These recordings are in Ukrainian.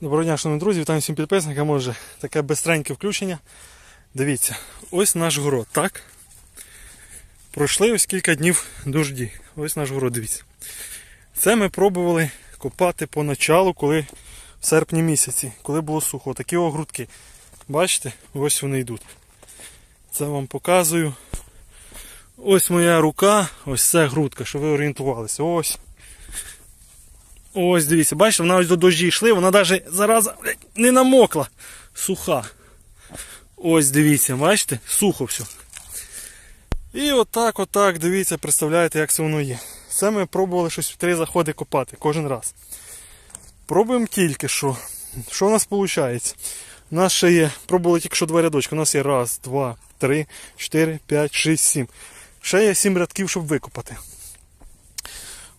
Доброго дня, шановні друзі, вітаю всім підписникам. може таке безстреньке включення. Дивіться, ось наш город, так? Пройшли ось кілька днів дожді. Ось наш город, дивіться. Це ми пробували копати поначалу, коли в серпні місяці, коли було сухо. Такі огрудки. Бачите, ось вони йдуть. Це вам показую. Ось моя рука, ось це грудка, щоб ви орієнтувалися. Ось. Ось, дивіться, бачите, вона ось до дожі йшли, вона навіть зараз не намокла. Суха. Ось дивіться, бачите? Сухо все. І отак, отак, дивіться, представляєте, як це воно є. Це ми пробували щось в три заходи копати кожен раз. Пробуємо тільки що. Що у нас виходить? У нас ще є, пробували тільки що два рядочки. У нас є раз, два, три, чотири, п'ять, шість, сім. Ще є сім рядків, щоб викопати.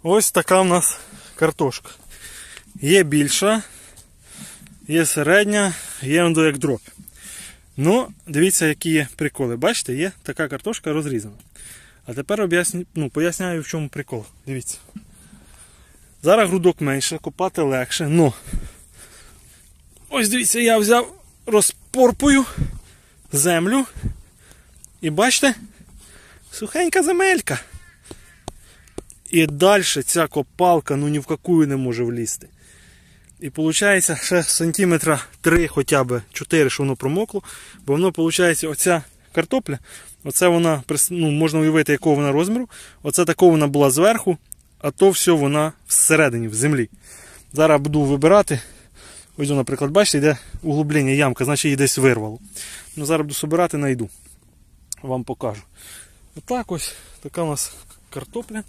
Ось така в нас картошка. Є більша, є середня, є як дроп. Ну, дивіться, які є приколи. Бачите, є така картошка розрізана. А тепер об'ясню, ну, поясняю, в чому прикол. Дивіться. Зараз грудок менше, копати легше, но ось дивіться, я взяв, розпорпую землю. І бачите, сухенька земелька. І далі ця копалка ну ні в какую не може влізти. І виходить, ще сантиметра 3 хоча б 4, що воно промокло. Бо воно, виходить, оця картопля, оце вона, ну, можна уявити, якого вона розміру. Оце такого вона була зверху, а то все вона всередині, в землі. Зараз буду вибирати. Ось, наприклад, бачите, йде углублення ямка, значить її десь вирвало. Ну, Зараз буду собирати, найду. Вам покажу. Отак ось така у нас картопля.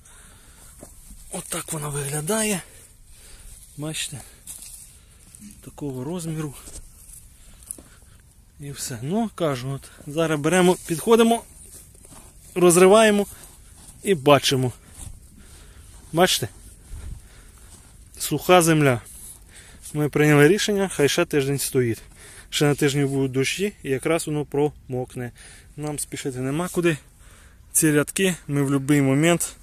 Отак вона виглядає. Бачите? Такого розміру. І все. Ну, кажу, от зараз беремо, підходимо, розриваємо і бачимо. Бачите? Суха земля. Ми прийняли рішення, хай ще тиждень стоїть. Ще на тижні будуть дощі і якраз воно промокне. Нам спішити нема куди. Ці рядки ми в будь-який момент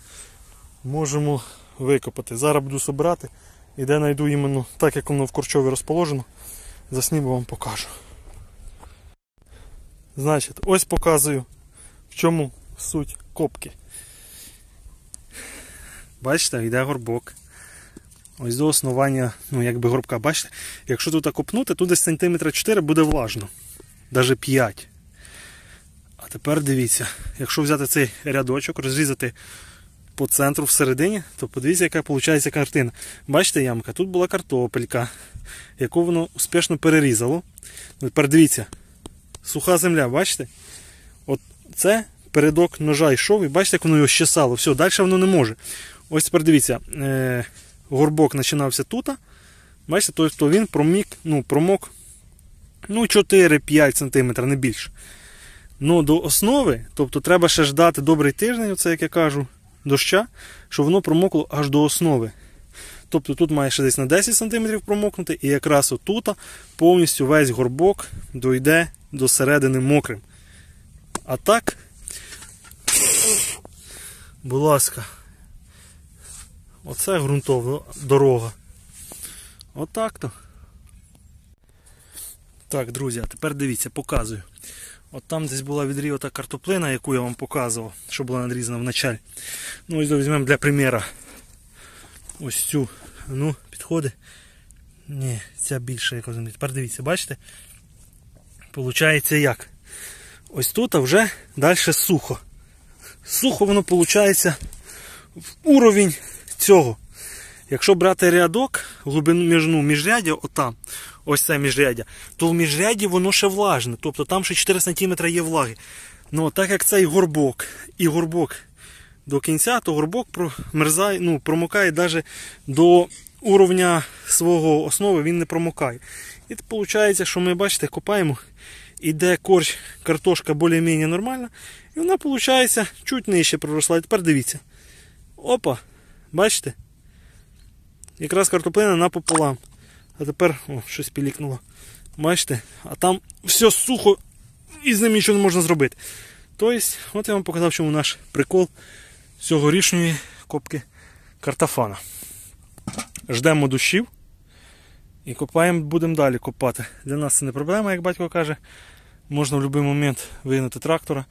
можемо викопати. Зараз буду збирати і де знайду іменно так, як воно в Корчові розположено, засніму вам покажу. Значить, ось показую, в чому суть копки. Бачите, йде горбок. Ось до основання, ну якби горбка, бачите, якщо тут окопнути, тут десь сантиметра 4 буде влажно, Даже 5. А тепер дивіться, якщо взяти цей рядочок, розрізати по центру всередині, то подивіться, яка виходить картина. Бачите, ямка? Тут була картопелька, яку воно успішно перерізало. Тепер дивіться, суха земля, бачите? От це передок ножа йшов, і бачите, як воно його щесало. Все, далі воно не може. Ось тепер дивіться, е, горбок починався тут. Бачите, тобто він промік, ну, промок ну, 4-5 см, не більше. Ну, до основи, тобто треба ще ждати добрий тиждень, оце як я кажу доща, що воно промокло аж до основи. Тобто тут має ще десь на 10 см промокнути, і якраз отут повністю весь горбок дойде до середини мокрим. А так, будь ласка, оце ґрунтова дорога. Отак-то. Так, друзі, а тепер дивіться, показую. От там десь була відріота картоплина, яку я вам показував, що була надрізана в началь. Ну ось візьмемо для приміра. Ось цю. Ну, підходить. Ні, ця більша як розумію. Тепер дивіться, бачите? Получається як? Ось тут а вже далі сухо. Сухо воно виходить в уровень цього. Якщо брати рядок, глибину ну, міжряддя, ота, ось це міжряддя, то в міжряді воно ще влажне. Тобто там ще 4 см є влаги. Ну, Так як цей горбок і горбок до кінця, то горбок промерзає, ну, промокає навіть до уровня свого основи він не промокає. І виходить, що ми бачите, копаємо, іде корч, картошка більш-менш нормальна. І вона, виходить, чуть нижче проросла. І тепер дивіться. Опа, бачите? Якраз картоплина напополам. А тепер о, щось пілікнуло. Бачите? А там все сухо і з ним нічого не можна зробити. Тобто, от я вам показав, чому наш прикол цьогорічної копки картофана. Ждемо дощів і копаємо, будемо далі копати. Для нас це не проблема, як батько каже. Можна в будь-який момент вигнати трактора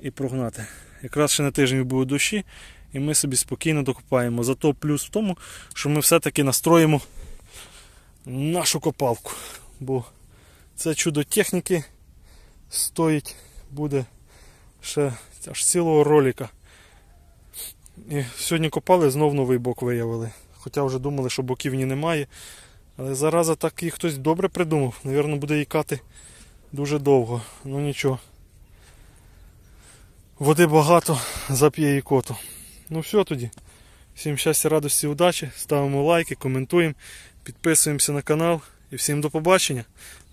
і прогнати. Якраз ще на тиждень будуть дощі і ми собі спокійно докопаємо. Зато плюс в тому, що ми все-таки настроїмо нашу копалку. Бо це чудо техніки стоїть, буде ще аж цілого роліка. І Сьогодні копали, знов новий бок виявили. Хоча вже думали, що боків ні немає. Але зараза так і хтось добре придумав. Навірно, буде їкати дуже довго. Ну нічого. Води багато, зап'є і коту. Ну все тоді. Всім щастя, радості, удачі. Ставимо лайки, коментуємо, підписуємося на канал і всім до побачення.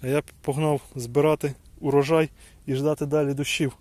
А я погнав збирати урожай і ждати далі дощів.